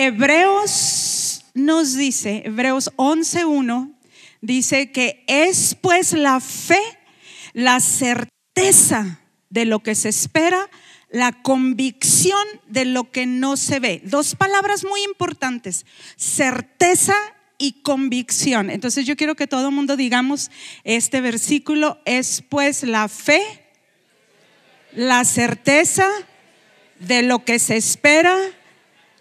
Hebreos nos dice, Hebreos 11.1, dice que es pues la fe, la certeza de lo que se espera, la convicción de lo que no se ve. Dos palabras muy importantes, certeza y convicción. Entonces yo quiero que todo el mundo digamos, este versículo es pues la fe, la certeza de lo que se espera,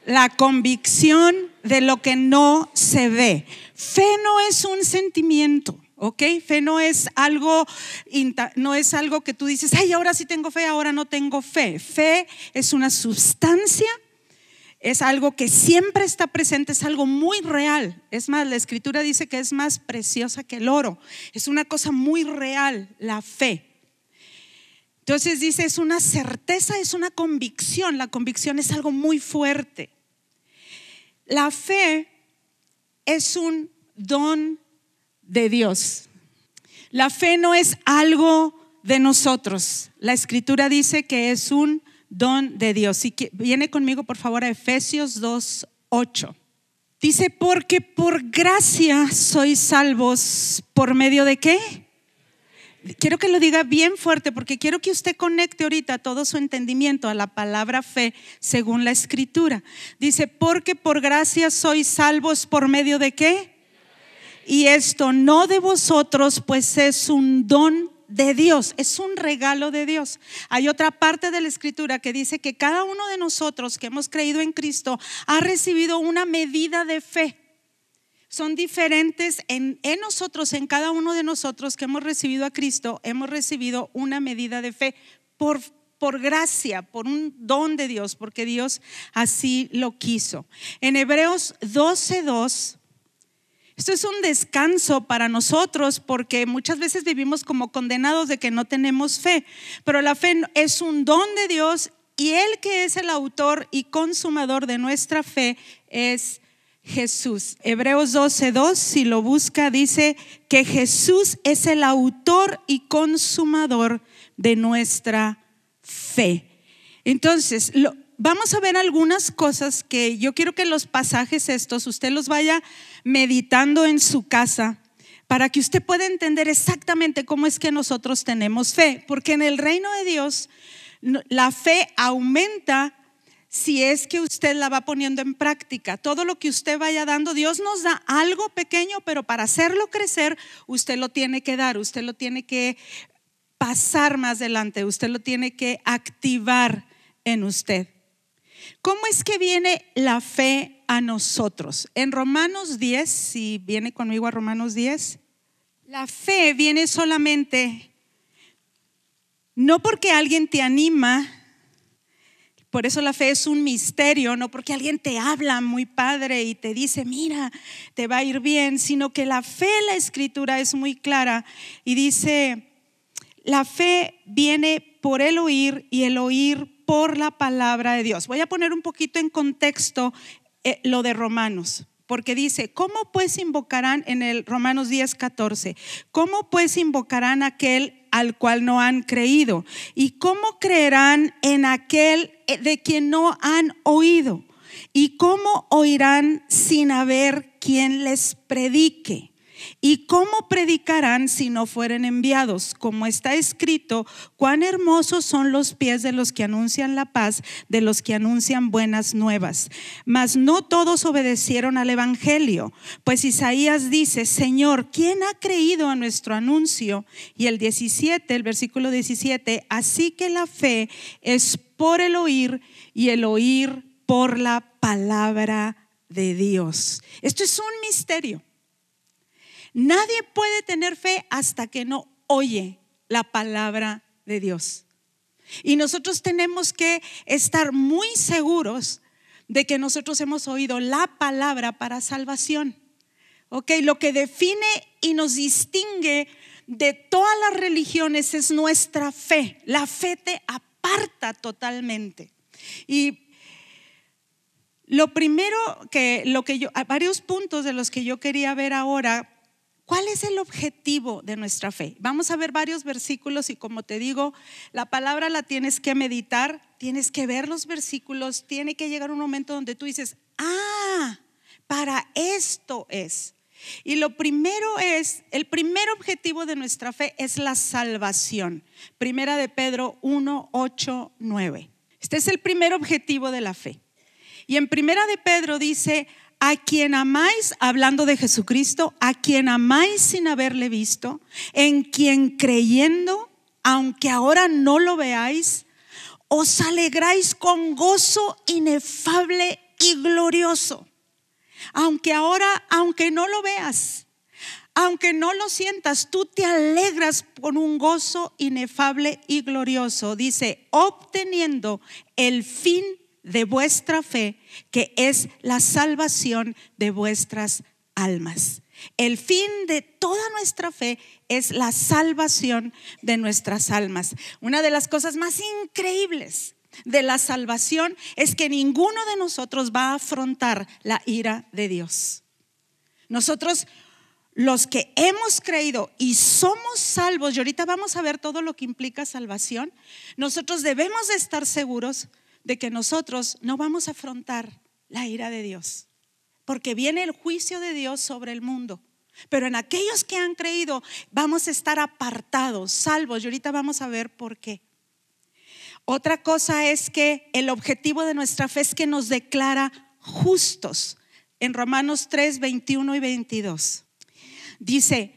la convicción de lo que no se ve. Fe no es un sentimiento. ¿ok? Fe no es algo, no es algo que tú dices, ay, ahora sí tengo fe, ahora no tengo fe. Fe es una sustancia, es algo que siempre está presente, es algo muy real. Es más, la escritura dice que es más preciosa que el oro. Es una cosa muy real, la fe. Entonces dice, es una certeza, es una convicción. La convicción es algo muy fuerte. La fe es un don de Dios. La fe no es algo de nosotros. La escritura dice que es un don de Dios. Y viene conmigo, por favor, a Efesios 2:8. Dice, porque por gracia sois salvos. ¿Por medio de qué? quiero que lo diga bien fuerte porque quiero que usted conecte ahorita todo su entendimiento a la palabra fe según la escritura. Dice, porque por gracia sois salvos por medio de qué? Y esto no de vosotros, pues es un don de Dios, es un regalo de Dios. Hay otra parte de la escritura que dice que cada uno de nosotros que hemos creído en Cristo ha recibido una medida de fe son diferentes en, nosotros, en cada uno de nosotros que hemos recibido a Cristo, hemos recibido una medida de fe por, por gracia, por un don de Dios, porque Dios así lo quiso. En Hebreos 12.2, esto es un descanso para nosotros porque muchas veces vivimos como condenados de que no tenemos fe, pero la fe es un don de Dios y Él que es el autor y consumador de nuestra fe es Jesús. Hebreos 12, 2 si lo busca, dice que Jesús es el autor y consumador de nuestra fe. Entonces, vamos a ver algunas cosas que yo quiero que los pasajes estos usted los vaya meditando en su casa para que usted pueda entender exactamente cómo es que nosotros tenemos fe, porque en el reino de Dios la fe aumenta si es que usted la va poniendo en práctica. Todo lo que usted vaya dando, Dios nos da algo pequeño, pero para hacerlo crecer, usted lo tiene que dar, usted lo tiene que pasar más adelante, usted lo tiene que activar en usted. ¿Cómo es que viene la fe a nosotros? En Romanos 10, si viene conmigo a Romanos 10, la fe viene solamente, no porque alguien te anima, por eso la fe es un misterio, no porque alguien te habla muy padre y te dice, mira, te va a ir bien, sino que la fe la escritura es muy clara y dice, la fe viene por el oír y el oír por la palabra de Dios. Voy a poner un poquito en contexto eh, lo de Romanos porque dice, ¿cómo pues invocarán en el Romanos 10, 14? ¿Cómo pues invocarán aquel al cual no han creído? ¿Y cómo creerán en aquel eh, de quien no han oído? ¿Y cómo oirán sin haber quien les predique? ¿Y cómo predicarán si no fueren enviados? Como está escrito, cuán hermosos son los pies de los que anuncian la paz, de los que anuncian buenas nuevas. Mas no todos obedecieron al Evangelio, pues Isaías dice, Señor, ¿quién ha creído a nuestro anuncio? Y el 17, el versículo 17, así que la fe es por el oír y el oír por la palabra de Dios. Esto es un misterio. Nadie puede tener fe hasta que no oye la palabra de Dios. Y nosotros tenemos que estar muy seguros de que nosotros hemos oído la palabra para salvación. lo que define y nos distingue de todas las religiones es nuestra fe. La fe te aparta totalmente. Y lo primero que, lo que yo, varios puntos de los que yo quería ver ahora ¿Cuál es el objetivo de nuestra fe? Vamos a ver varios versículos y como te digo, la palabra la tienes que meditar, tienes que ver los versículos, tiene que llegar un momento donde tú dices, ah, para esto es. Y lo primero es, el primer objetivo de nuestra fe es la salvación. Primera de Pedro 1, 8, 9. Este es el primer objetivo de la fe. Y en Primera de Pedro dice, a quien amáis, hablando de Jesucristo, a quien amáis sin haberle visto, en quien creyendo, aunque ahora no lo veáis, os alegráis con gozo inefable y glorioso. Aunque ahora, aunque no lo veas, aunque no lo sientas, tú te alegras con un gozo inefable y glorioso. Dice, obteniendo el fin de vuestra fe, que es la salvación de vuestras almas. El fin de toda nuestra fe es la salvación de nuestras almas. Una de las cosas más increíbles de la salvación es que ninguno de nosotros va a afrontar la ira de Dios. Nosotros, los que hemos creído y somos salvos, y ahorita vamos a ver todo lo que implica salvación, nosotros debemos estar seguros de que nosotros no vamos a afrontar la ira de Dios, porque viene el juicio de Dios sobre el mundo. Pero en aquellos que han creído vamos a estar apartados, salvos. Y ahorita vamos a ver por qué. Otra cosa es que el objetivo de nuestra fe es que nos declara justos. En Romanos 3, 21 y 22. Dice,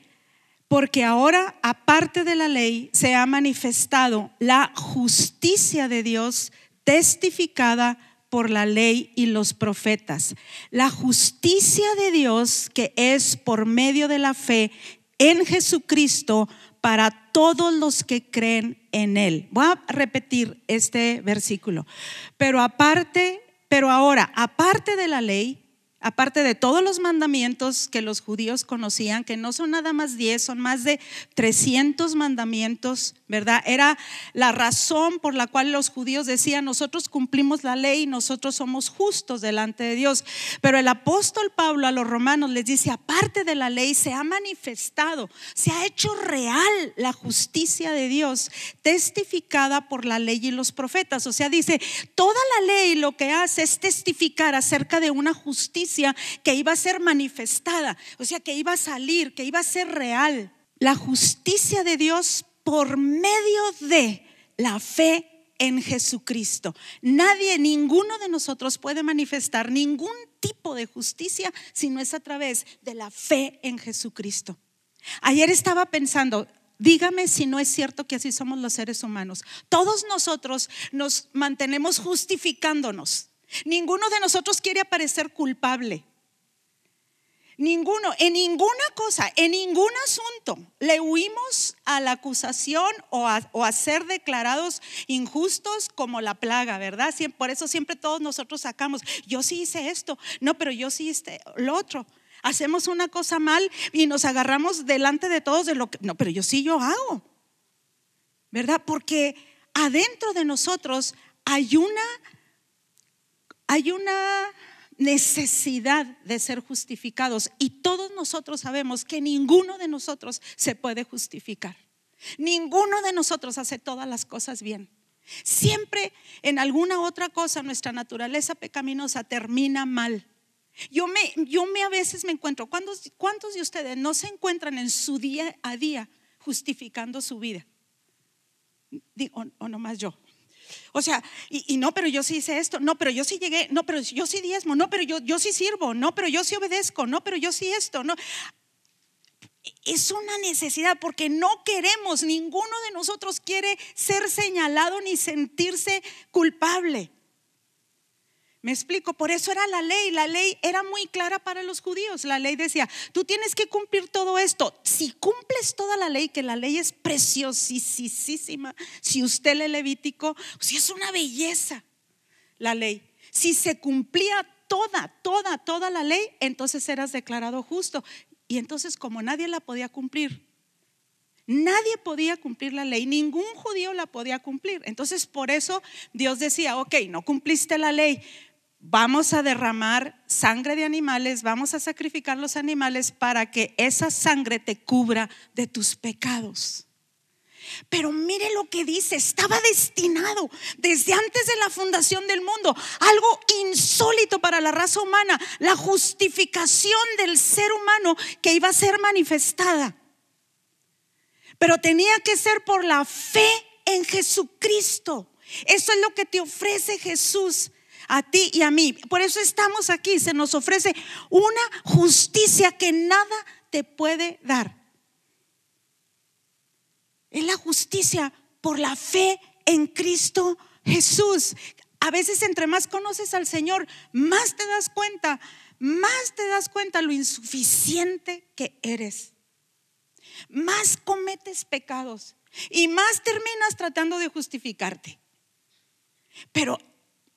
porque ahora, aparte de la ley, se ha manifestado la justicia de Dios testificada por la ley y los profetas. La justicia de Dios que es por medio de la fe en Jesucristo para todos los que creen en Él. Voy a repetir este versículo. Pero aparte, pero ahora, aparte de la ley, aparte de todos los mandamientos que los judíos conocían, que no son nada más 10, son más de 300 mandamientos, ¿verdad? Era la razón por la cual los judíos decían, nosotros cumplimos la ley y nosotros somos justos delante de Dios. Pero el apóstol Pablo a los romanos les dice, aparte de la ley se ha manifestado, se ha hecho real la justicia de Dios, testificada por la ley y los profetas. O sea, dice, toda la ley lo que hace es testificar acerca de una justicia que iba a ser manifestada, o sea, que iba a salir, que iba a ser real. La justicia de Dios por medio de la fe en Jesucristo. Nadie, ninguno de nosotros puede manifestar ningún tipo de justicia si no es a través de la fe en Jesucristo. Ayer estaba pensando, dígame si no es cierto que así somos los seres humanos. Todos nosotros nos mantenemos justificándonos. Ninguno de nosotros quiere aparecer culpable. Ninguno, en ninguna cosa, en ningún asunto, le huimos a la acusación o a, ser declarados injustos como la plaga, ¿verdad? por eso siempre todos nosotros sacamos, yo sí hice esto, no, pero yo sí hice lo otro. Hacemos una cosa mal y nos agarramos delante de todos de lo que, no, pero yo sí yo hago, ¿verdad? Porque adentro de nosotros hay una hay una necesidad de ser justificados y todos nosotros sabemos que ninguno de nosotros se puede justificar. Ninguno de nosotros hace todas las cosas bien. Siempre en alguna otra cosa nuestra naturaleza pecaminosa termina mal. Yo me, a veces me encuentro, ¿cuántos, de ustedes no se encuentran en su día a día justificando su vida? O, o nomás yo. O sea, y, no, pero yo sí hice esto, no, pero yo sí llegué, no, pero yo sí diezmo, no, pero yo, yo sí sirvo, no, pero yo sí obedezco, no, pero yo sí esto, no. Es una necesidad porque no queremos, ninguno de nosotros quiere ser señalado ni sentirse culpable. Me explico, por eso era la ley, la ley era muy clara para los judíos. La ley decía, tú tienes que cumplir todo esto. Si cumples toda la ley, que la ley es preciosísima, si usted le Levítico, si es una belleza la ley. Si se cumplía toda, toda, toda la ley, entonces eras declarado justo. Y entonces como nadie la podía cumplir, Nadie podía cumplir la ley, ningún judío la podía cumplir. Entonces, por eso Dios decía, ok, no cumpliste la ley, vamos a derramar sangre de animales, vamos a sacrificar los animales para que esa sangre te cubra de tus pecados. Pero mire lo que dice, estaba destinado desde antes de la fundación del mundo, algo insólito para la raza humana, la justificación del ser humano que iba a ser manifestada. Pero tenía que ser por la fe en Jesucristo. Eso es lo que te ofrece Jesús a ti y a mí. Por eso estamos aquí. Se nos ofrece una justicia que nada te puede dar. Es la justicia por la fe en Cristo Jesús. A veces entre más conoces al Señor, más te das cuenta, más te das cuenta lo insuficiente que eres. Más cometes pecados y más terminas tratando de justificarte. Pero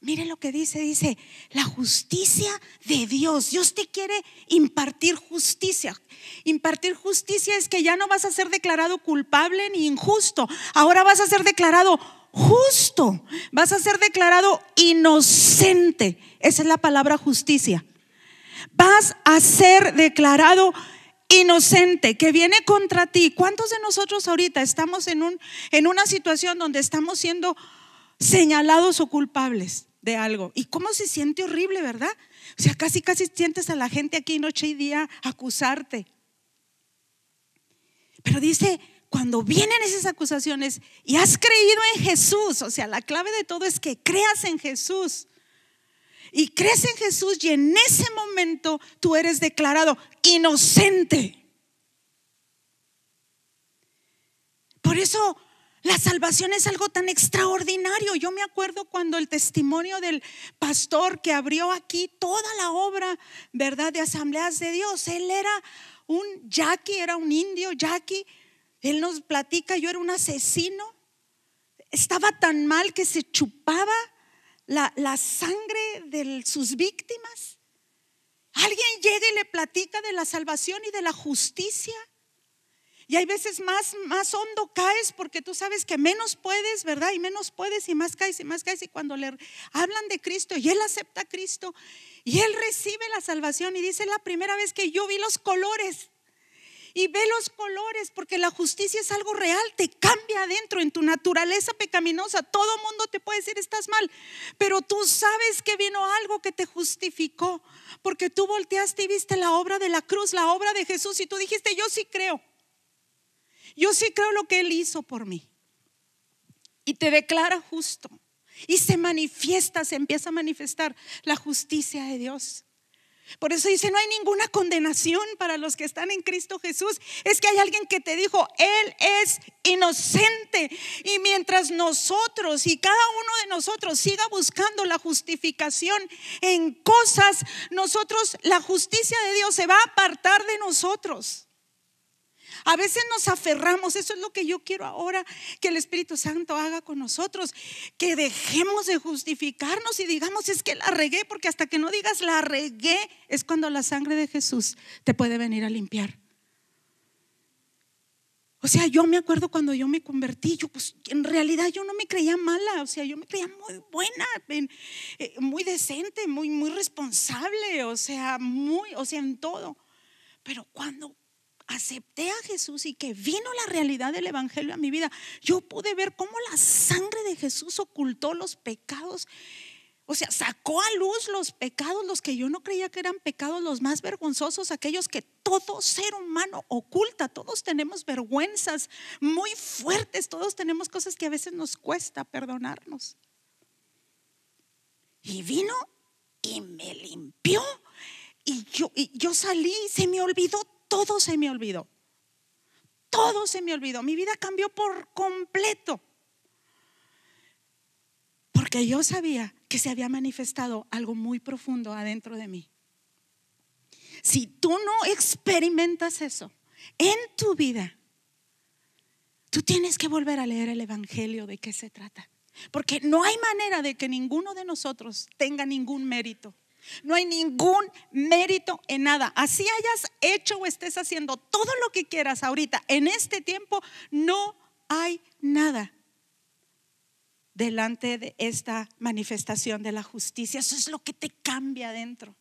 Mire lo que dice, dice, la justicia de Dios. Dios te quiere impartir justicia. Impartir justicia es que ya no vas a ser declarado culpable ni injusto. Ahora vas a ser declarado justo. Vas a ser declarado inocente. Esa es la palabra justicia. Vas a ser declarado inocente que viene contra ti. ¿Cuántos de nosotros ahorita estamos en, un, en una situación donde estamos siendo señalados o culpables? de algo. ¿Y cómo se siente horrible, verdad? O sea, casi, casi sientes a la gente aquí noche y día acusarte. Pero dice, cuando vienen esas acusaciones y has creído en Jesús, o sea, la clave de todo es que creas en Jesús. Y crees en Jesús y en ese momento tú eres declarado inocente. Por eso la salvación es algo tan extraordinario. Yo me acuerdo cuando el testimonio del pastor que abrió aquí toda la obra, ¿verdad? De asambleas de Dios. Él era un Jackie, era un indio Jackie. Él nos platica, yo era un asesino. Estaba tan mal que se chupaba la sangre de sus víctimas. Alguien llega y le platica de la salvación y de la justicia. Y hay veces más, más hondo caes porque tú sabes que menos puedes, ¿verdad? Y menos puedes y más caes y más caes. Y cuando le hablan de Cristo y él acepta a Cristo y él recibe la salvación y dice, la primera vez que yo vi los colores y ve los colores, porque la justicia es algo real, te cambia adentro en tu naturaleza pecaminosa. Todo mundo te puede decir estás mal, pero tú sabes que vino algo que te justificó, porque tú volteaste y viste la obra de la cruz, la obra de Jesús, y tú dijiste yo sí creo. Yo sí creo lo que Él hizo por mí. Y te declara justo. Y se manifiesta, se empieza a manifestar la justicia de Dios. Por eso dice, no hay ninguna condenación para los que están en Cristo Jesús. Es que hay alguien que te dijo, Él es inocente. Y mientras nosotros y cada uno de nosotros siga buscando la justificación en cosas, nosotros, la justicia de Dios se va a apartar de nosotros. A veces nos aferramos, eso es lo que yo quiero ahora que el Espíritu Santo haga con nosotros, que dejemos de justificarnos y digamos, es que la regué, porque hasta que no digas la regué, es cuando la sangre de Jesús te puede venir a limpiar. O sea, yo me acuerdo cuando yo me convertí, yo pues en realidad yo no me creía mala, o sea, yo me creía muy buena, eh, muy decente, muy muy responsable, o sea, muy, o sea, en todo. Pero cuando acepté a Jesús y que vino la realidad del Evangelio a mi vida, yo pude ver cómo la sangre de Jesús ocultó los pecados. O sea, sacó a luz los pecados, los que yo no creía que eran pecados, los más vergonzosos, aquellos que todo ser humano oculta. Todos tenemos vergüenzas muy fuertes, todos tenemos cosas que a veces nos cuesta perdonarnos. Y vino y me limpió. Y yo, y yo salí, se me olvidó todo se me olvidó. Todo se me olvidó. Mi vida cambió por completo. Porque yo sabía que se había manifestado algo muy profundo adentro de mí. Si tú no experimentas eso en tu vida, tú tienes que volver a leer el Evangelio de qué se trata. Porque no hay manera de que ninguno de nosotros tenga ningún mérito. No hay ningún mérito en nada. Así hayas hecho o estés haciendo todo lo que quieras ahorita, en este tiempo, no hay nada delante de esta manifestación de la justicia. Eso es lo que te cambia adentro.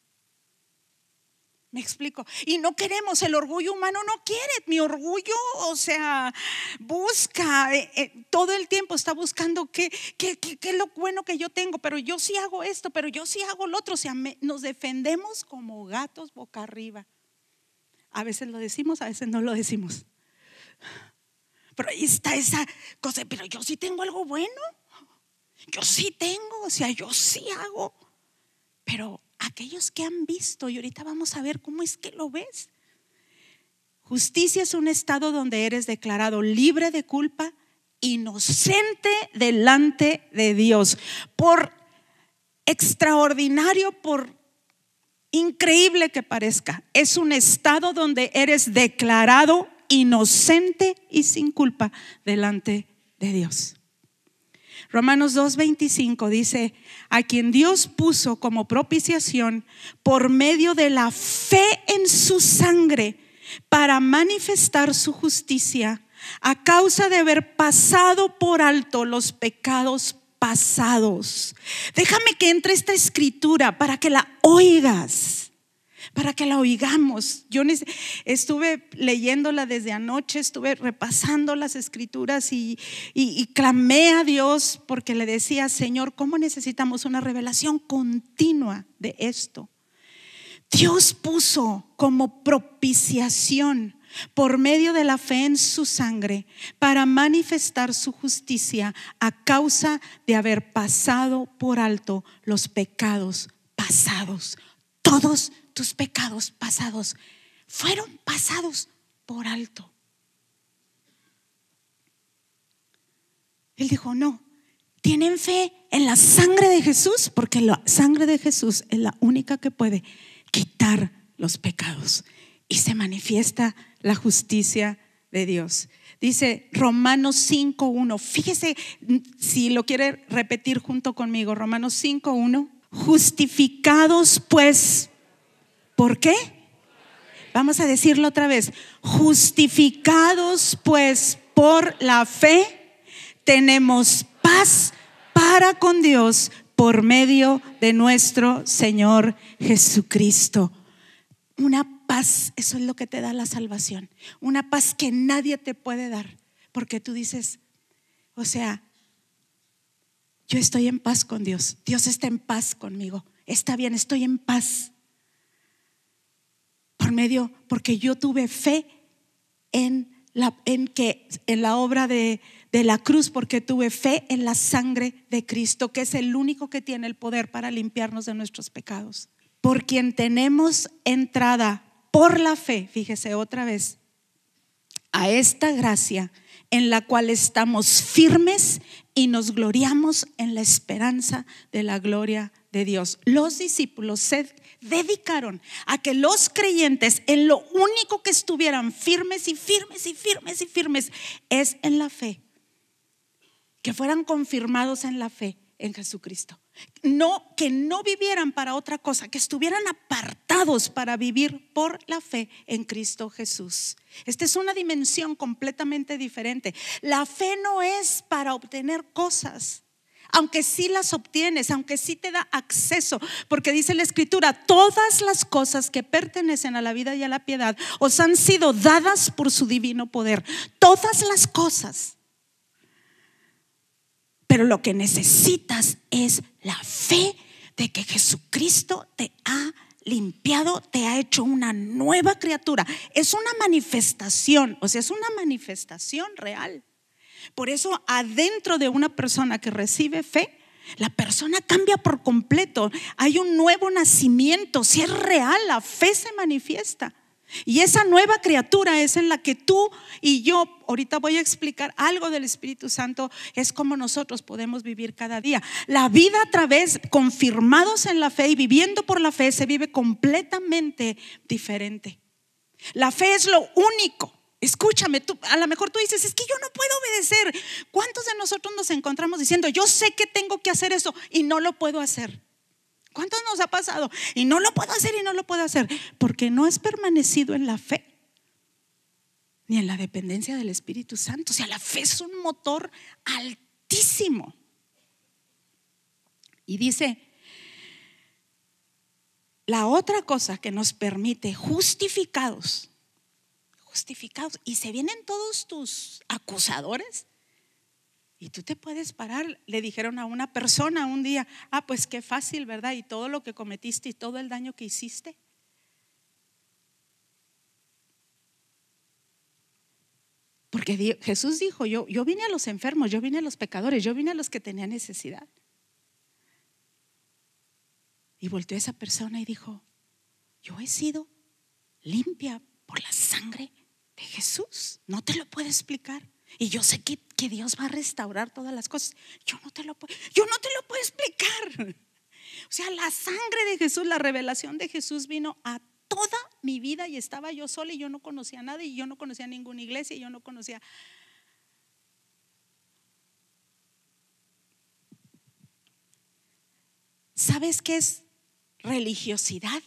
Me explico. Y no queremos, el orgullo humano no quiere. Mi orgullo, o sea, busca, eh, eh, todo el tiempo está buscando qué, qué, qué, es lo bueno que yo tengo, pero yo sí hago esto, pero yo sí hago lo otro. O sea, nos defendemos como gatos boca arriba. A veces lo decimos, a veces no lo decimos. Pero ahí está esa cosa, pero yo sí tengo algo bueno. Yo sí tengo, o sea, yo sí hago. Pero aquellos que han visto, y ahorita vamos a ver cómo es que lo ves. Justicia es un estado donde eres declarado libre de culpa, inocente delante de Dios, por extraordinario, por increíble que parezca. Es un estado donde eres declarado inocente y sin culpa delante de Dios. Romanos 2.25 dice, a quien Dios puso como propiciación por medio de la fe en su sangre para manifestar su justicia a causa de haber pasado por alto los pecados pasados. Déjame que entre esta escritura para que la oigas para que la oigamos. Yo estuve leyéndola desde anoche, estuve repasando las escrituras y, clamé a Dios porque le decía, Señor, ¿cómo necesitamos una revelación continua de esto? Dios puso como propiciación por medio de la fe en su sangre para manifestar su justicia a causa de haber pasado por alto los pecados pasados, todos tus pecados pasados fueron pasados por alto. Él dijo, no, tienen fe en la sangre de Jesús, porque la sangre de Jesús es la única que puede quitar los pecados. Y se manifiesta la justicia de Dios. Dice Romanos 5.1. Fíjese si lo quiere repetir junto conmigo. Romanos 5.1. Justificados pues ¿Por qué? Vamos a decirlo otra vez. Justificados pues por la fe, tenemos paz para con Dios por medio de nuestro Señor Jesucristo. Una paz, eso es lo que te da la salvación. Una paz que nadie te puede dar. Porque tú dices, o sea, yo estoy en paz con Dios. Dios está en paz conmigo. Está bien, estoy en paz medio, porque yo tuve fe en la, en que, en la obra de, la cruz, porque tuve fe en la sangre de Cristo, que es el único que tiene el poder para limpiarnos de nuestros pecados. Por quien tenemos entrada por la fe, fíjese otra vez, a esta gracia en la cual estamos firmes y nos gloriamos en la esperanza de la gloria de Dios. Los discípulos sed dedicaron a que los creyentes en lo único que estuvieran firmes y firmes y firmes y firmes es en la fe. Que fueran confirmados en la fe en Jesucristo. No que no vivieran para otra cosa, que estuvieran apartados para vivir por la fe en Cristo Jesús. Esta es una dimensión completamente diferente. La fe no es para obtener cosas aunque sí las obtienes, aunque sí te da acceso, porque dice la Escritura, todas las cosas que pertenecen a la vida y a la piedad os han sido dadas por su divino poder, todas las cosas. Pero lo que necesitas es la fe de que Jesucristo te ha limpiado, te ha hecho una nueva criatura. Es una manifestación, o sea, es una manifestación real. Por eso adentro de una persona que recibe fe, la persona cambia por completo. Hay un nuevo nacimiento. Si es real, la fe se manifiesta. Y esa nueva criatura es en la que tú y yo, ahorita voy a explicar algo del Espíritu Santo, es como nosotros podemos vivir cada día. La vida a través, confirmados en la fe y viviendo por la fe, se vive completamente diferente. La fe es lo único Escúchame, tú, a lo mejor tú dices, es que yo no puedo obedecer. ¿Cuántos de nosotros nos encontramos diciendo, yo sé que tengo que hacer eso y no lo puedo hacer? ¿Cuántos nos ha pasado? Y no lo puedo hacer y no lo puedo hacer. Porque no has permanecido en la fe ni en la dependencia del Espíritu Santo. O sea, la fe es un motor altísimo. Y dice, la otra cosa que nos permite justificados justificados. Y se vienen todos tus acusadores. Y tú te puedes parar, le dijeron a una persona un día, ah, pues qué fácil, ¿verdad? Y todo lo que cometiste y todo el daño que hiciste. Porque Jesús dijo, yo, yo vine a los enfermos, yo vine a los pecadores, yo vine a los que tenían necesidad. Y volteó esa persona y dijo, yo he sido limpia por la sangre Jesús. No te lo puedo explicar. Y yo sé que, Dios va a restaurar todas las cosas. Yo no te lo puedo, yo no te lo puedo explicar. O sea, la sangre de Jesús, la revelación de Jesús vino a toda mi vida y estaba yo sola y yo no conocía a nadie y yo no conocía ninguna iglesia y yo no conocía. ¿Sabes qué es religiosidad?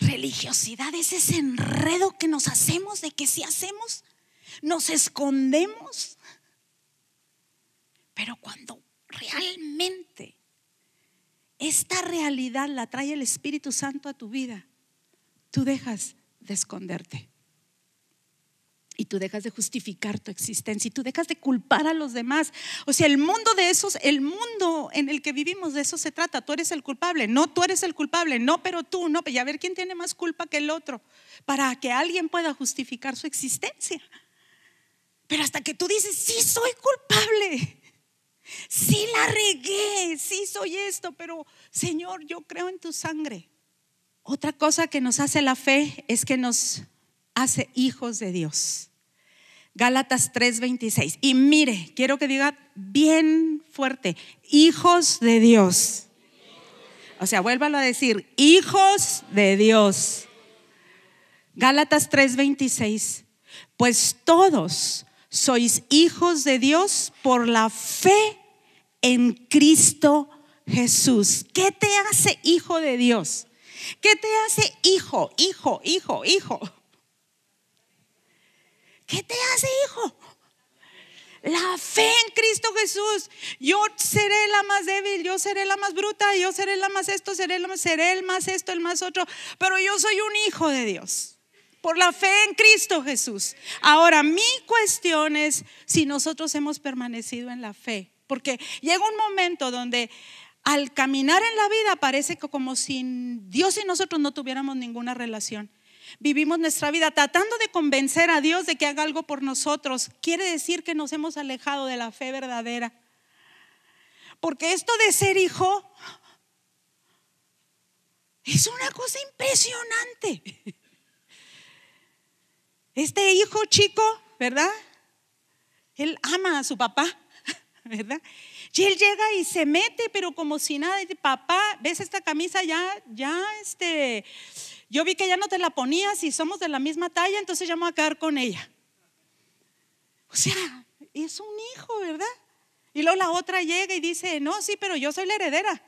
Religiosidad es ese enredo que nos hacemos de que si hacemos, nos escondemos. Pero cuando realmente esta realidad la trae el Espíritu Santo a tu vida, tú dejas de esconderte y tú dejas de justificar tu existencia y tú dejas de culpar a los demás. O sea, el mundo de esos, el mundo en el que vivimos, de eso se trata. Tú eres el culpable, no, tú eres el culpable, no, pero tú, no, pues, y a ver quién tiene más culpa que el otro, para que alguien pueda justificar su existencia. Pero hasta que tú dices, sí soy culpable, sí la regué, sí soy esto, pero Señor, yo creo en tu sangre. Otra cosa que nos hace la fe es que nos hace hijos de Dios. Gálatas 3:26. Y mire, quiero que diga bien fuerte, hijos de Dios. O sea, vuélvalo a decir, hijos de Dios. Gálatas 3:26. Pues todos sois hijos de Dios por la fe en Cristo Jesús. ¿Qué te hace hijo de Dios? ¿Qué te hace hijo, hijo, hijo, hijo? ¿Qué te hace, hijo? La fe en Cristo Jesús. Yo seré la más débil, yo seré la más bruta, yo seré la más esto, seré, el más esto, el más otro. Pero yo soy un hijo de Dios. Por la fe en Cristo Jesús. Ahora, mi cuestión es si nosotros hemos permanecido en la fe. Porque llega un momento donde al caminar en la vida parece como si Dios y nosotros no tuviéramos ninguna relación vivimos nuestra vida tratando de convencer a Dios de que haga algo por nosotros, quiere decir que nos hemos alejado de la fe verdadera. Porque esto de ser hijo es una cosa impresionante. Este hijo chico, ¿verdad? Él ama a su papá, ¿verdad? Y él llega y se mete, pero como si nada, dice, papá, ¿ves esta camisa ya, ya, este, yo vi que ya no te la ponías y somos de la misma talla, entonces ya me voy a quedar con ella. O sea, es un hijo, ¿verdad? Y luego la otra llega y dice, no, sí, pero yo soy la heredera.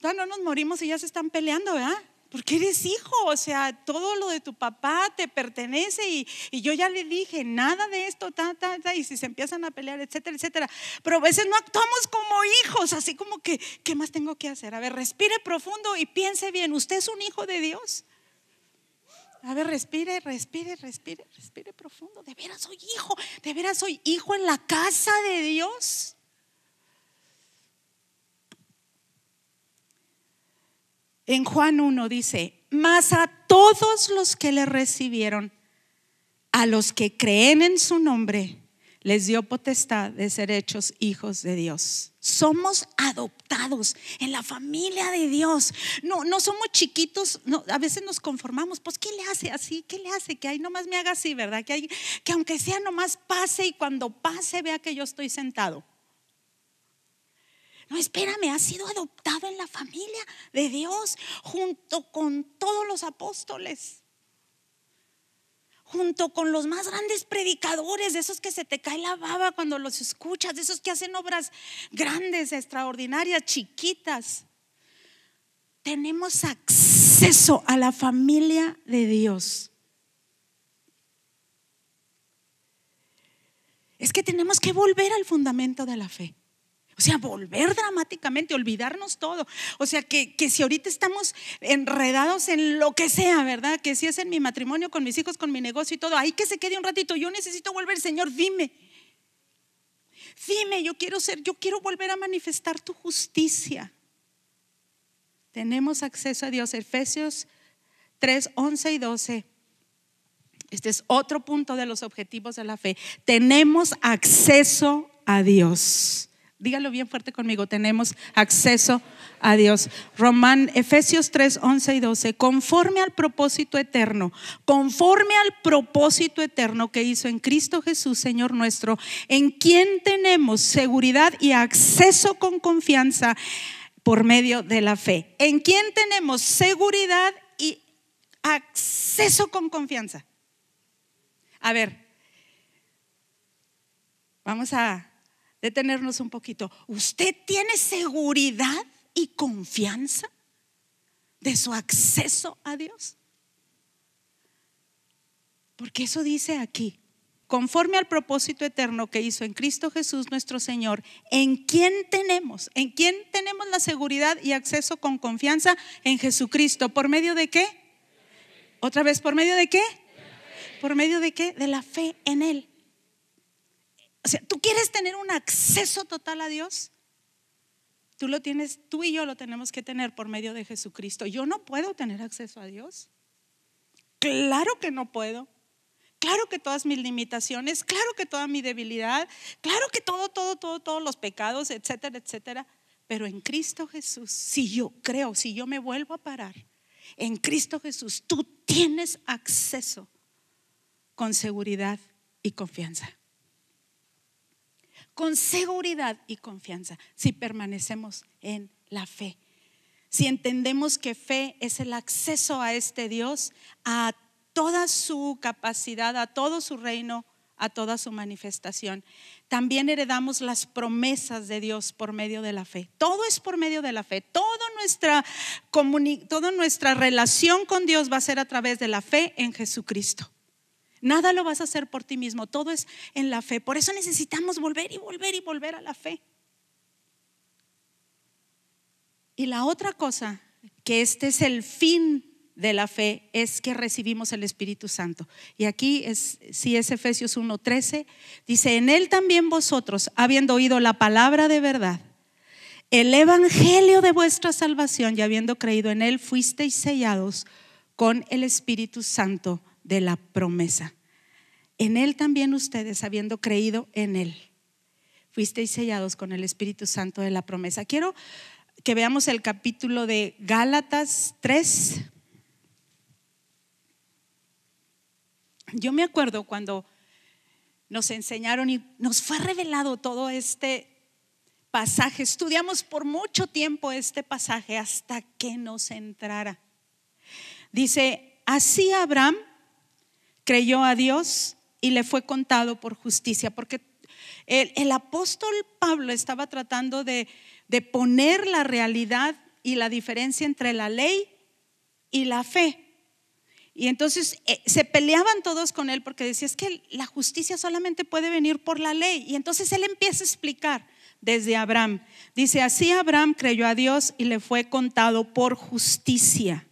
No, no nos morimos y ya se están peleando, ¿verdad? porque eres hijo, o sea, todo lo de tu papá te pertenece y, yo ya le dije, nada de esto, ta, ta, ta, y si se empiezan a pelear, etcétera, etcétera. Pero a veces no actuamos como hijos, así como que, ¿qué más tengo que hacer? A ver, respire profundo y piense bien, ¿usted es un hijo de Dios? A ver, respire, respire, respire, respire profundo. De veras soy hijo, de veras soy hijo en la casa de Dios. en Juan 1 dice, mas a todos los que le recibieron, a los que creen en su nombre, les dio potestad de ser hechos hijos de Dios. Somos adoptados en la familia de Dios. No, no somos chiquitos, a veces nos conformamos. Pues, ¿qué le hace así? ¿Qué le hace? Que ahí nomás me haga así, ¿verdad? Que, que aunque sea nomás pase y cuando pase vea que yo estoy sentado. No, espérame, has sido adoptado en la familia de Dios junto con todos los apóstoles, junto con los más grandes predicadores, de esos que se te cae la baba cuando los escuchas, de esos que hacen obras grandes, extraordinarias, chiquitas. Tenemos acceso a la familia de Dios. Es que tenemos que volver al fundamento de la fe. O sea, volver dramáticamente, olvidarnos todo. O sea, que, si ahorita estamos enredados en lo que sea, ¿verdad? Que si es en mi matrimonio, con mis hijos, con mi negocio y todo, ahí que se quede un ratito. Yo necesito volver, Señor, dime. Dime, yo quiero ser, yo quiero volver a manifestar tu justicia. Tenemos acceso a Dios. Efesios 3, 11 y 12. Este es otro punto de los objetivos de la fe. Tenemos acceso a Dios Dígalo bien fuerte conmigo, tenemos acceso a Dios. Román, Efesios 3, 11 y 12, conforme al propósito eterno, conforme al propósito eterno que hizo en Cristo Jesús, Señor nuestro, en quien tenemos seguridad y acceso con confianza por medio de la fe, en quien tenemos seguridad y acceso con confianza. A ver, vamos a detenernos un poquito. ¿Usted tiene seguridad y confianza de su acceso a Dios? Porque eso dice aquí, conforme al propósito eterno que hizo en Cristo Jesús nuestro Señor, en quién tenemos, en quién tenemos la seguridad y acceso con confianza en Jesucristo. ¿Por medio de qué? Otra vez, ¿por medio de qué? ¿Por medio de qué? De la fe en Él. O sea, ¿tú quieres tener un acceso total a Dios? Tú lo tienes, tú y yo lo tenemos que tener por medio de Jesucristo. Yo no puedo tener acceso a Dios. Claro que no puedo. Claro que todas mis limitaciones, claro que toda mi debilidad, claro que todo, todo, todo, todos los pecados, etcétera, etcétera. Pero en Cristo Jesús, si yo creo, si yo me vuelvo a parar, en Cristo Jesús tú tienes acceso con seguridad y confianza con seguridad y confianza si permanecemos en la fe. Si entendemos que fe es el acceso a este Dios, a toda su capacidad, a todo su reino, a toda su manifestación. También heredamos las promesas de Dios por medio de la fe. Todo es por medio de la fe. Toda nuestra, nuestra relación con Dios va a ser a través de la fe en Jesucristo. Nada lo vas a hacer por ti mismo, todo es en la fe. Por eso necesitamos volver y volver y volver a la fe. Y la otra cosa, que este es el fin de la fe, es que recibimos el Espíritu Santo. Y aquí es, si es Efesios 1.13, dice, en él también vosotros, habiendo oído la palabra de verdad, el evangelio de vuestra salvación y habiendo creído en él, fuisteis sellados con el Espíritu Santo de la promesa. En Él también ustedes, habiendo creído en Él, fuisteis sellados con el Espíritu Santo de la promesa. Quiero que veamos el capítulo de Gálatas 3. Yo me acuerdo cuando nos enseñaron y nos fue revelado todo este pasaje. Estudiamos por mucho tiempo este pasaje hasta que nos entrara. Dice, así Abraham creyó a Dios y le fue contado por justicia, porque el, apóstol Pablo estaba tratando de, poner la realidad y la diferencia entre la ley y la fe. Y entonces eh, se peleaban todos con él porque decía, es que la justicia solamente puede venir por la ley. Y entonces él empieza a explicar desde Abraham. Dice, así Abraham creyó a Dios y le fue contado por justicia.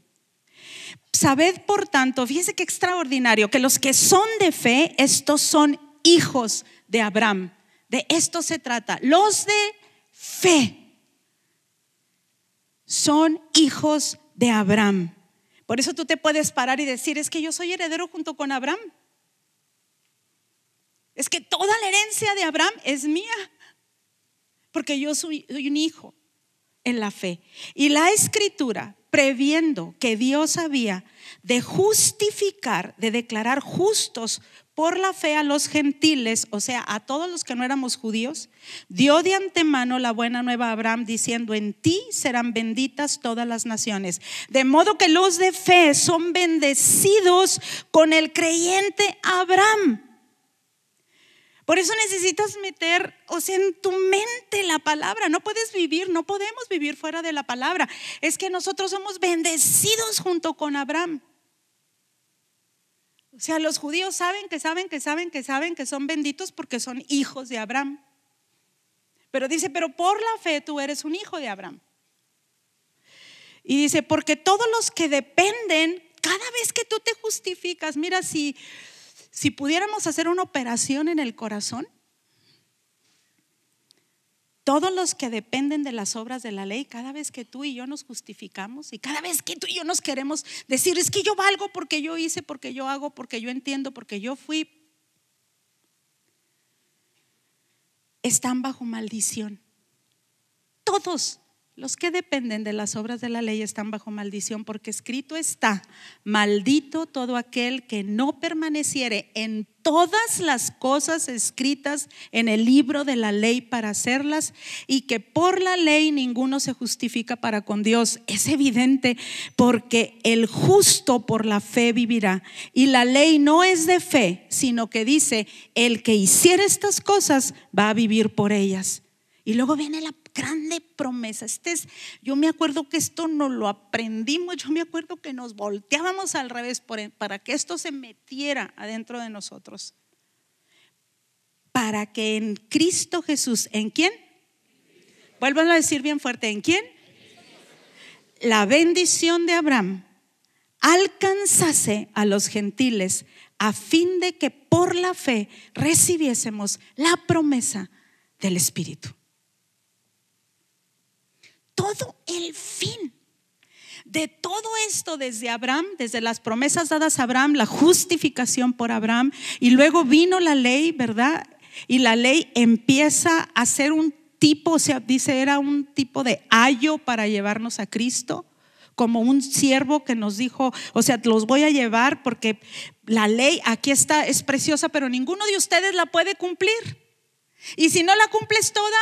Sabed, por tanto, fíjense que extraordinario, que los que son de fe, estos son hijos de Abraham. De esto se trata. Los de fe son hijos de Abraham. Por eso tú te puedes parar y decir, es que yo soy heredero junto con Abraham. Es que toda la herencia de Abraham es mía, porque yo soy un hijo en la fe. Y la escritura previendo que Dios había de justificar, de declarar justos por la fe a los gentiles, o sea, a todos los que no éramos judíos, dio de antemano la buena nueva a Abraham diciendo, en ti serán benditas todas las naciones. De modo que los de fe son bendecidos con el creyente Abraham. Por eso necesitas meter, o sea, en tu mente la palabra. No puedes vivir, no podemos vivir fuera de la palabra. Es que nosotros somos bendecidos junto con Abraham. O sea, los judíos saben que saben que saben que saben que son benditos porque son hijos de Abraham. Pero dice, pero por la fe tú eres un hijo de Abraham. Y dice, porque todos los que dependen, cada vez que tú te justificas, mira si si pudiéramos hacer una operación en el corazón, todos los que dependen de las obras de la ley, cada vez que tú y yo nos justificamos y cada vez que tú y yo nos queremos decir, es que yo valgo porque yo hice, porque yo hago, porque yo entiendo, porque yo fui, están bajo maldición. Todos. Los que dependen de las obras de la ley están bajo maldición porque escrito está, maldito todo aquel que no permaneciere en todas las cosas escritas en el libro de la ley para hacerlas y que por la ley ninguno se justifica para con Dios. Es evidente porque el justo por la fe vivirá. Y la ley no es de fe, sino que dice, el que hiciera estas cosas va a vivir por ellas. Y luego viene la grande promesa. Este yo me acuerdo que esto no lo aprendimos, yo me acuerdo que nos volteábamos al revés e, para que esto se metiera adentro de nosotros. Para que en Cristo Jesús, ¿en quién? Vuelvan a decir bien fuerte, ¿en quién? La bendición de Abraham alcanzase a los gentiles a fin de que por la fe recibiésemos la promesa del Espíritu todo el fin. De todo esto desde Abraham, desde las promesas dadas a Abraham, la justificación por Abraham, y luego vino la ley, ¿verdad? Y la ley empieza a ser un tipo, o sea, dice, era un tipo de ayo para llevarnos a Cristo, como un siervo que nos dijo, o sea, los voy a llevar porque la ley aquí está, es preciosa, pero ninguno de ustedes la puede cumplir. Y si no la cumples toda,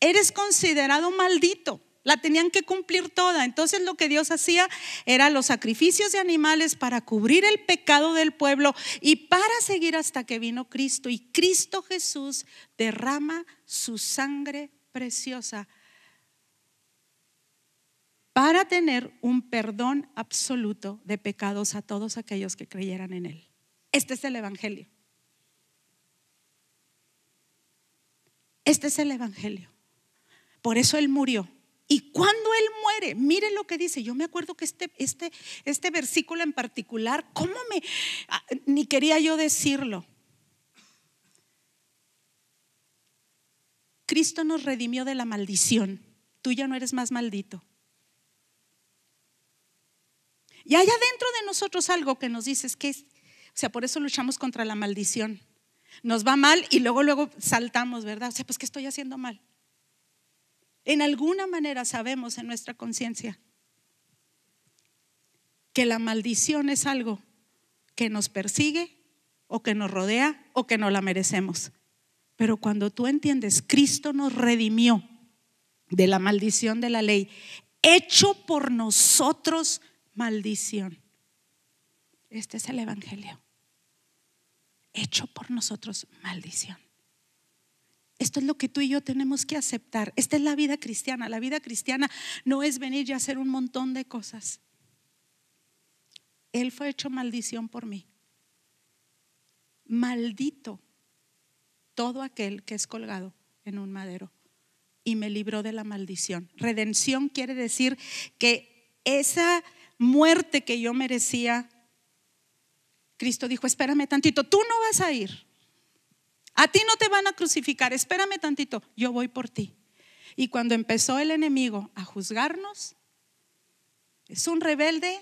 eres considerado maldito. La tenían que cumplir toda. Entonces lo que Dios hacía era los sacrificios de animales para cubrir el pecado del pueblo y para seguir hasta que vino Cristo. Y Cristo Jesús derrama su sangre preciosa para tener un perdón absoluto de pecados a todos aquellos que creyeran en Él. Este es el Evangelio. Este es el Evangelio. Por eso Él murió. Y cuando Él muere, miren lo que dice. Yo me acuerdo que este, este, este versículo en particular, ¿cómo me... Ah, ni quería yo decirlo. Cristo nos redimió de la maldición. Tú ya no eres más maldito. Y hay adentro de nosotros algo que nos dice, es que, o sea, por eso luchamos contra la maldición. Nos va mal y luego, luego saltamos, ¿verdad? O sea, pues, ¿qué estoy haciendo mal? En alguna manera sabemos en nuestra conciencia que la maldición es algo que nos persigue o que nos rodea o que no la merecemos. Pero cuando tú entiendes, Cristo nos redimió de la maldición de la ley, hecho por nosotros maldición. Este es el Evangelio. Hecho por nosotros maldición. Esto es lo que tú y yo tenemos que aceptar. Esta es la vida cristiana. La vida cristiana no es venir y hacer un montón de cosas. Él fue hecho maldición por mí. Maldito todo aquel que es colgado en un madero y me libró de la maldición. Redención quiere decir que esa muerte que yo merecía, Cristo dijo, espérame tantito, tú no vas a ir. A ti no te van a crucificar, espérame tantito, yo voy por ti. Y cuando empezó el enemigo a juzgarnos, es un rebelde,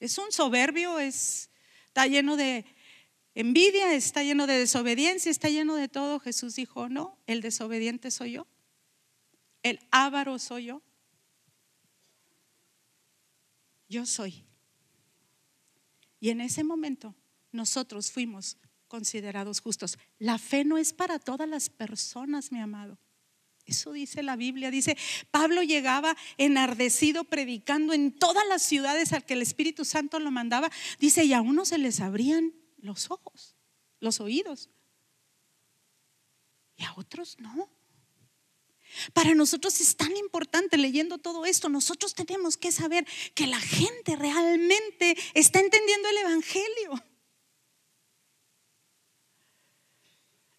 es un soberbio, es, está lleno de envidia, está lleno de desobediencia, está lleno de todo. Jesús dijo, no, el desobediente soy yo, el avaro soy yo, yo soy. Y en ese momento nosotros fuimos considerados justos. La fe no es para todas las personas, mi amado. Eso dice la Biblia. Dice, Pablo llegaba enardecido predicando en todas las ciudades al que el Espíritu Santo lo mandaba. Dice, y a uno se les abrían los ojos, los oídos. Y a otros no. Para nosotros es tan importante leyendo todo esto. Nosotros tenemos que saber que la gente realmente está entendiendo el Evangelio.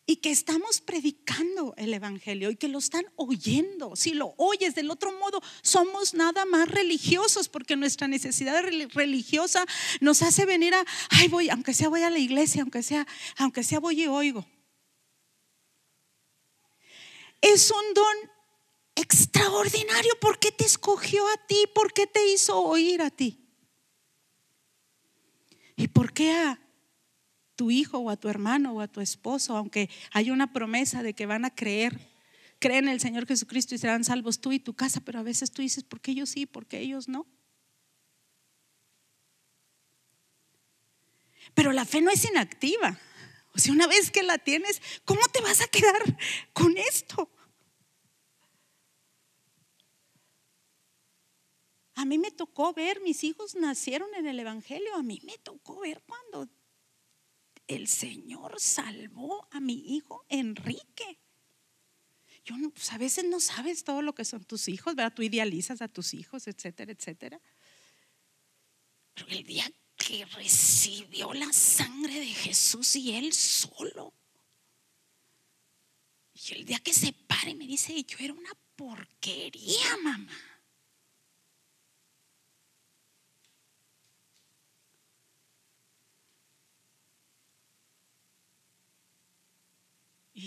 y que estamos predicando el Evangelio y que lo están oyendo. Si lo oyes del otro modo, somos nada más religiosos porque nuestra necesidad religiosa nos hace venir a, ay, voy, aunque sea voy a la iglesia, aunque sea, aunque sea voy y oigo. Es un don extraordinario. ¿Por qué te escogió a ti? ¿Por qué te hizo oír a ti? ¿Y por qué a tu hijo o a tu hermano o a tu esposo, aunque hay una promesa de que van a creer, creen en el Señor Jesucristo y serán salvos tú y tu casa, pero a veces tú dices, ¿por qué ellos sí? ¿Por qué ellos no? Pero la fe no es inactiva. O sea, una vez que la tienes, ¿cómo te vas a quedar con esto? A mí me tocó ver, mis hijos nacieron en el Evangelio, a mí me tocó ver cuando el Señor salvó a mi hijo Enrique. Yo pues, a veces no sabes todo lo que son tus hijos, ¿verdad? Tú idealizas a tus hijos, etcétera, etcétera. Pero el día que recibió la sangre de Jesús y él solo. Y el día que se pare y me dice, yo era una porquería, mamá.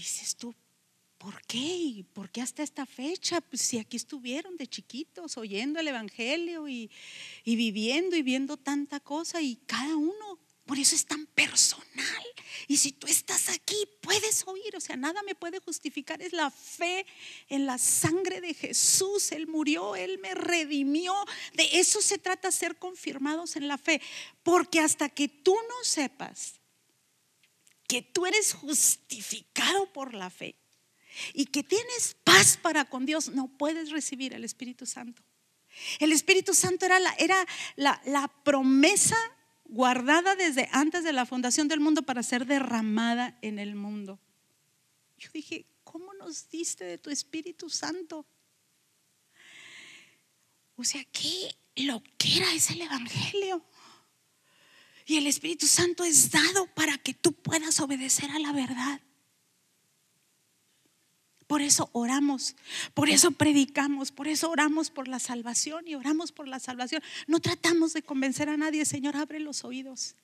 dices tú, ¿por qué? ¿Y por qué hasta esta fecha? Pues, si aquí estuvieron de chiquitos oyendo el Evangelio y, y viviendo y viendo tanta cosa y cada uno por eso es tan personal. Y si tú estás aquí, puedes oír. O sea, nada me puede justificar. Es la fe en la sangre de Jesús. Él murió, Él me redimió. De eso se trata ser confirmados en la fe. Porque hasta que tú no sepas que tú eres justificado por la fe y que tienes paz para con Dios, no puedes recibir el Espíritu Santo. El Espíritu Santo era la, era la, la promesa guardada desde antes de la fundación del mundo para ser derramada en el mundo. Yo dije, ¿cómo nos diste de tu Espíritu Santo? O sea, qué que es el Evangelio. Y el Espíritu Santo es dado para que tú puedas obedecer a la verdad. Por eso oramos, por eso predicamos, por eso oramos por la salvación y oramos por la salvación. No tratamos de convencer a nadie, Señor, abre los oídos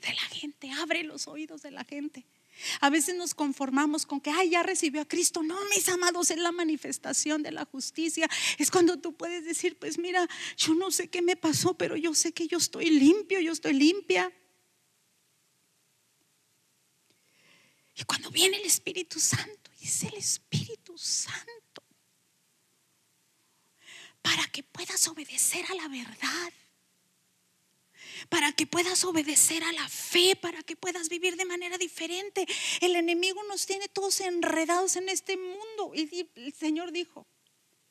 de la gente, abre los oídos de la gente. A veces nos conformamos con que, ay, ya recibió a Cristo. No, mis amados, es la manifestación de la justicia. Es cuando tú puedes decir, pues mira, yo no sé qué me pasó, pero yo sé que yo estoy limpio, yo estoy limpia. Y cuando viene el Espíritu Santo, dice es el Espíritu Santo, para que puedas obedecer a la verdad para que puedas obedecer a la fe, para que puedas vivir de manera diferente. El enemigo nos tiene todos enredados en este mundo. Y el Señor dijo,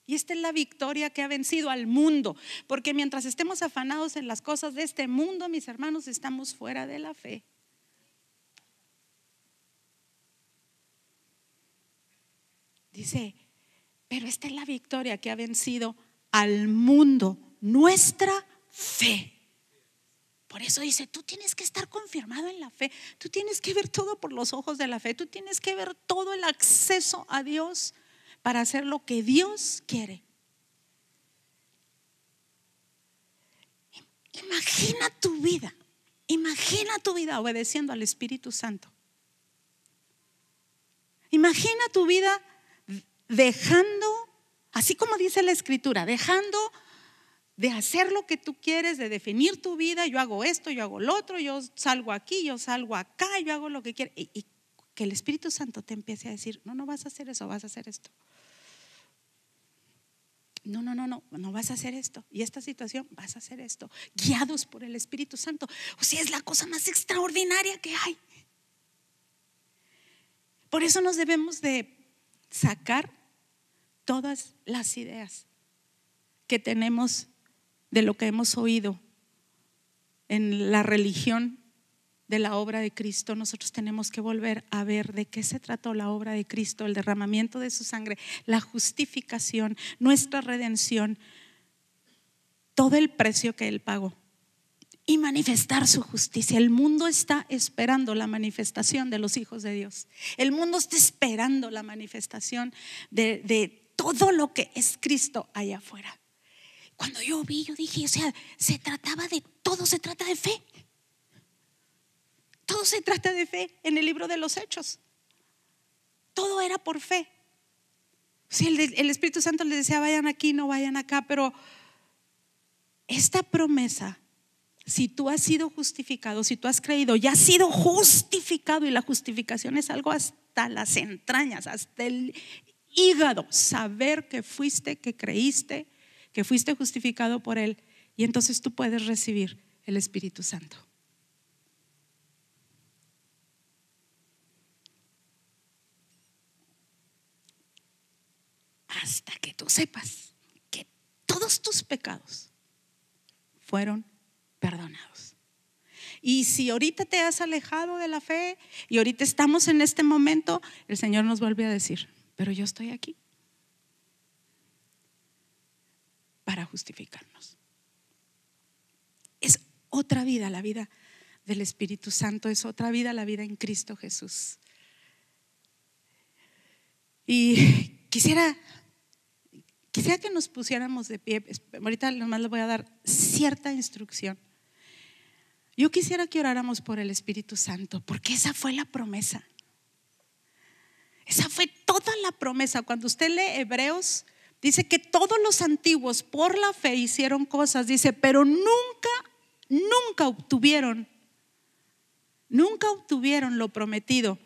y esta es la victoria que ha vencido al mundo, porque mientras estemos afanados en las cosas de este mundo, mis hermanos, estamos fuera de la fe. Dice, pero esta es la victoria que ha vencido al mundo, nuestra fe. Por eso dice, tú tienes que estar confirmado en la fe, tú tienes que ver todo por los ojos de la fe, tú tienes que ver todo el acceso a Dios para hacer lo que Dios quiere. Imagina tu vida, imagina tu vida obedeciendo al Espíritu Santo. Imagina tu vida dejando, así como dice la Escritura, dejando de hacer lo que tú quieres, de definir tu vida, yo hago esto, yo hago lo otro, yo salgo aquí, yo salgo acá, yo hago lo que quiero. Y, que el Espíritu Santo te empiece a decir, no, no vas a hacer eso, vas a hacer esto. No, no, no, no, no vas a hacer esto. Y esta situación, vas a hacer esto. Guiados por el Espíritu Santo. O sea, es la cosa más extraordinaria que hay. Por eso nos debemos de sacar todas las ideas que tenemos de lo que hemos oído en la religión de la obra de Cristo, nosotros tenemos que volver a ver de qué se trató la obra de Cristo, el derramamiento de su sangre, la justificación, nuestra redención, todo el precio que Él pagó y manifestar su justicia. El mundo está esperando la manifestación de los hijos de Dios. El mundo está esperando la manifestación de, todo lo que es Cristo allá afuera. Cuando yo vi, yo dije, o sea, se trataba de, todo se trata de fe. Todo se trata de fe en el libro de los hechos. Todo era por fe. Si el, el Espíritu Santo le decía, vayan aquí, no vayan acá, pero esta promesa si tú has sido justificado, si tú has creído, ya has sido justificado y la justificación es algo hasta las entrañas, hasta el hígado, saber que fuiste, que creíste que fuiste justificado por Él y entonces tú puedes recibir el Espíritu Santo. Hasta que tú sepas que todos tus pecados fueron perdonados. Y si ahorita te has alejado de la fe y ahorita estamos en este momento, el Señor nos vuelve a decir, pero yo estoy aquí. justificarnos. Es otra vida, la vida del Espíritu Santo, es otra vida, la vida en Cristo Jesús. Y quisiera, quisiera que nos pusiéramos de pie. Ahorita nomás le voy a dar cierta instrucción. Yo quisiera que oráramos por el Espíritu Santo, porque esa fue la promesa. Esa fue toda la promesa. Cuando usted lee Hebreos Dice que todos los antiguos por la fe hicieron cosas, dice, pero nunca, nunca obtuvieron, nunca obtuvieron lo prometido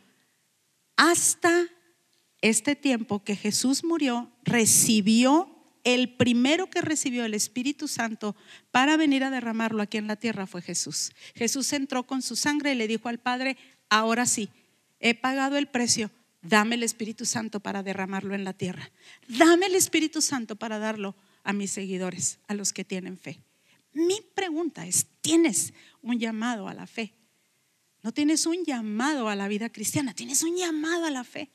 hasta este tiempo que Jesús murió, recibió el primero que recibió el Espíritu Santo para venir a derramarlo aquí en la tierra fue Jesús. Jesús entró con su sangre y le dijo al Padre, ahora sí, he pagado el precio, Dame el Espíritu Santo para derramarlo en la tierra. Dame el Espíritu Santo para darlo a mis seguidores, a los que tienen fe. Mi pregunta es, ¿tienes un llamado a la fe? No tienes un llamado a la vida cristiana, tienes un llamado a la fe.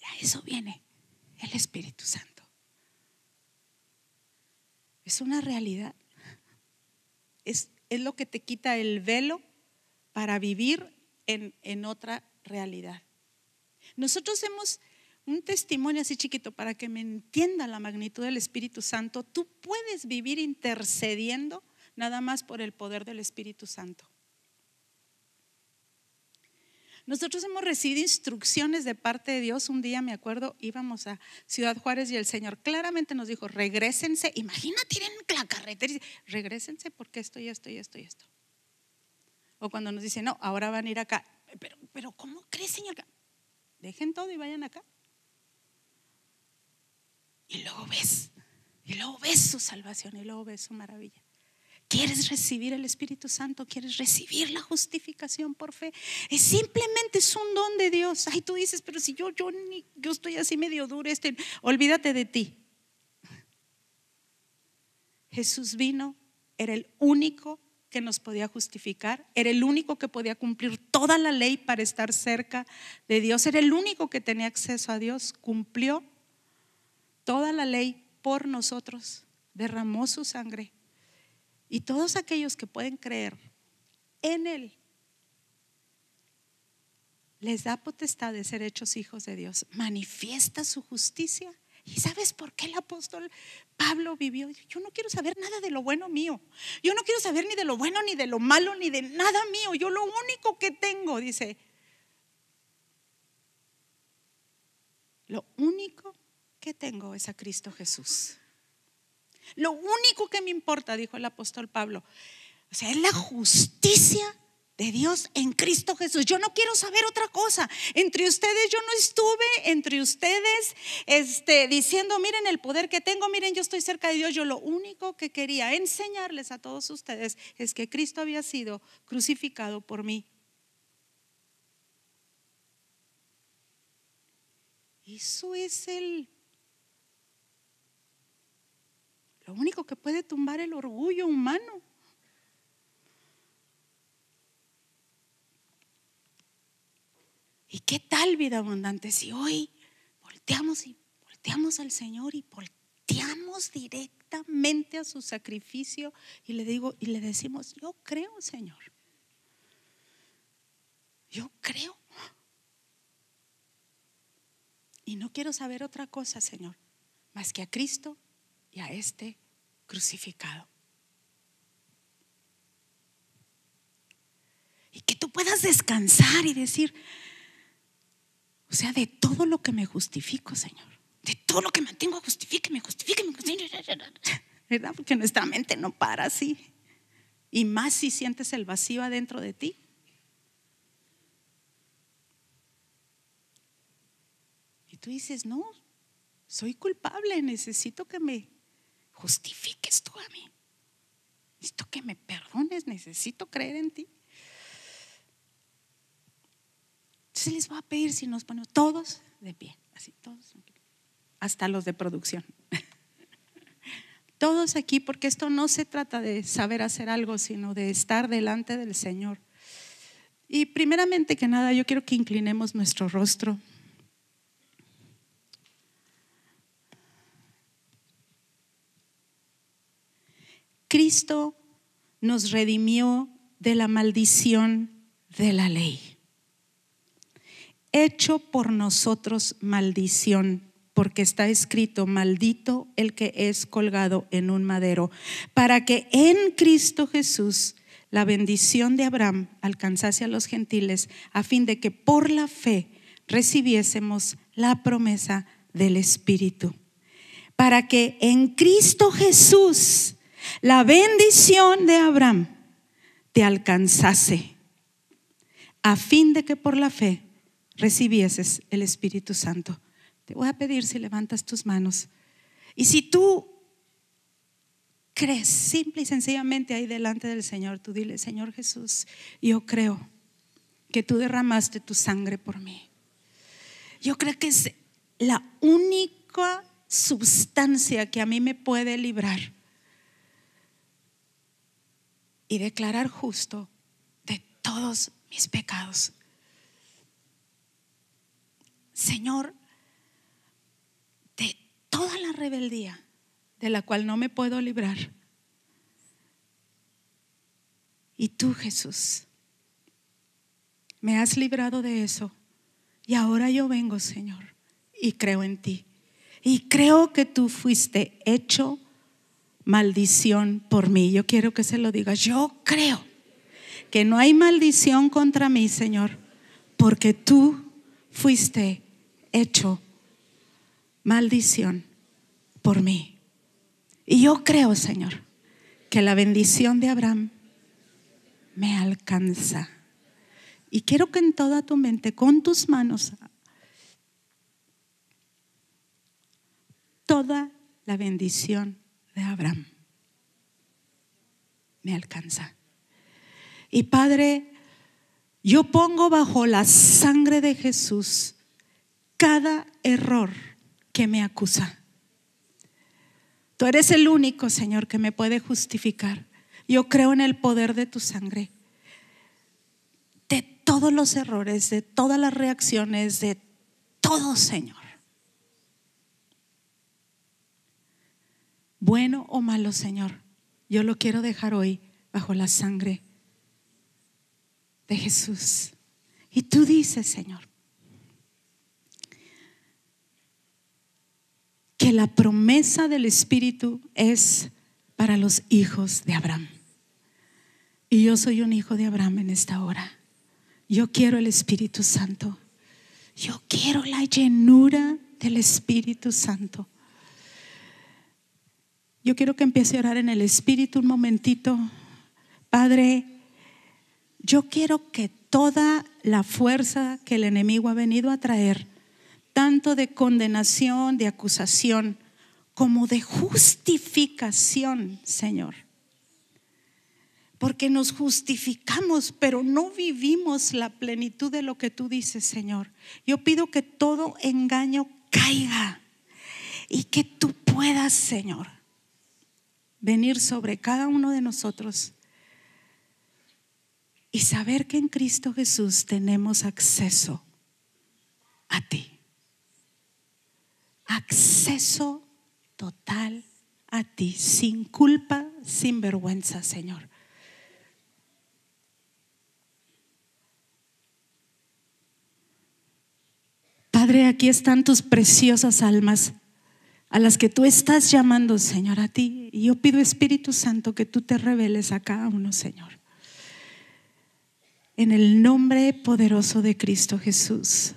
Y a eso viene el Espíritu Santo. Es una realidad. Es, es lo que te quita el velo para vivir en, otra realidad. Nosotros hemos, un testimonio así chiquito para que me entienda la magnitud del Espíritu Santo, tú puedes vivir intercediendo nada más por el poder del Espíritu Santo. Nosotros hemos recibido instrucciones de parte de Dios. Un día, me acuerdo, íbamos a Ciudad Juárez y el Señor claramente nos dijo, regrésense, imagínate tienen la carretera, y, regrésense porque esto y esto y esto y esto o cuando nos dicen, no, ahora van a ir acá. Pero, ¿cómo crees, Señor? Dejen todo y vayan acá. Y luego ves, y luego ves su salvación, y luego ves su maravilla. ¿Quieres recibir el Espíritu Santo? ¿Quieres recibir la justificación por fe? Es simplemente es un don de Dios. Ay, tú dices, pero si yo, yo, yo estoy así medio duro, este, olvídate de ti. Jesús vino, era el único que nos podía justificar, era el único que podía cumplir toda la ley para estar cerca de Dios, era el único que tenía acceso a Dios, cumplió toda la ley por nosotros, derramó su sangre. Y todos aquellos que pueden creer en Él, les da potestad de ser hechos hijos de Dios, manifiesta su justicia ¿Y sabes por qué el apóstol Pablo vivió? Yo no quiero saber nada de lo bueno mío. Yo no quiero saber ni de lo bueno, ni de lo malo, ni de nada mío. Yo lo único que tengo, dice, lo único que tengo es a Cristo Jesús. Lo único que me importa, dijo el apóstol Pablo, o sea, es la justicia de Dios en Cristo Jesús. Yo no quiero saber otra cosa. Entre ustedes yo no estuve, entre ustedes este, diciendo, miren el poder que tengo, miren yo estoy cerca de Dios. Yo lo único que quería enseñarles a todos ustedes es que Cristo había sido crucificado por mí. Eso es el... Lo único que puede tumbar el orgullo humano. ¿Y qué tal vida abundante si hoy volteamos y volteamos al Señor y volteamos directamente a su sacrificio y le digo y le decimos, "Yo creo, Señor. Yo creo. Y no quiero saber otra cosa, Señor, más que a Cristo y a este crucificado." Y que tú puedas descansar y decir, o sea, de todo lo que me justifico, Señor. De todo lo que mantengo, justifíqueme, justifíqueme, ¿Verdad? Porque nuestra mente no para así. Y más si sientes el vacío adentro de ti. Y tú dices, no, soy culpable, necesito que me justifiques tú a mí. Necesito que me perdones, necesito creer en ti. Entonces les va a pedir si nos ponemos todos de pie, así, todos, hasta los de producción. todos aquí, porque esto no se trata de saber hacer algo, sino de estar delante del Señor. Y primeramente que nada, yo quiero que inclinemos nuestro rostro. Cristo nos redimió de la maldición de la ley hecho por nosotros maldición, porque está escrito, maldito el que es colgado en un madero, para que en Cristo Jesús la bendición de Abraham alcanzase a los gentiles, a fin de que por la fe recibiésemos la promesa del Espíritu. Para que en Cristo Jesús la bendición de Abraham te alcanzase, a fin de que por la fe recibieses el Espíritu Santo. Te voy a pedir si levantas tus manos. Y si tú crees simple y sencillamente ahí delante del Señor, tú dile, Señor Jesús, yo creo que tú derramaste tu sangre por mí. Yo creo que es la única sustancia que a mí me puede librar y declarar justo de todos mis pecados. Señor, de toda la rebeldía de la cual no me puedo librar. Y tú, Jesús, me has librado de eso. Y ahora yo vengo, Señor, y creo en ti. Y creo que tú fuiste hecho maldición por mí. Yo quiero que se lo digas. Yo creo que no hay maldición contra mí, Señor, porque tú fuiste hecho maldición por mí. Y yo creo, Señor, que la bendición de Abraham me alcanza. Y quiero que en toda tu mente, con tus manos, toda la bendición de Abraham me alcanza. Y Padre, yo pongo bajo la sangre de Jesús cada error que me acusa. Tú eres el único, Señor, que me puede justificar. Yo creo en el poder de tu sangre. De todos los errores, de todas las reacciones, de todo, Señor. Bueno o malo, Señor, yo lo quiero dejar hoy bajo la sangre de Jesús. Y tú dices, Señor, que la promesa del Espíritu es para los hijos de Abraham. Y yo soy un hijo de Abraham en esta hora. Yo quiero el Espíritu Santo. Yo quiero la llenura del Espíritu Santo. Yo quiero que empiece a orar en el Espíritu un momentito. Padre, yo quiero que toda la fuerza que el enemigo ha venido a traer tanto de condenación, de acusación, como de justificación, Señor. Porque nos justificamos, pero no vivimos la plenitud de lo que tú dices, Señor. Yo pido que todo engaño caiga y que tú puedas, Señor, venir sobre cada uno de nosotros y saber que en Cristo Jesús tenemos acceso a ti acceso total a ti, sin culpa, sin vergüenza, Señor. Padre, aquí están tus preciosas almas a las que tú estás llamando, Señor, a ti. Y yo pido, Espíritu Santo, que tú te reveles a cada uno, Señor. En el nombre poderoso de Cristo Jesús.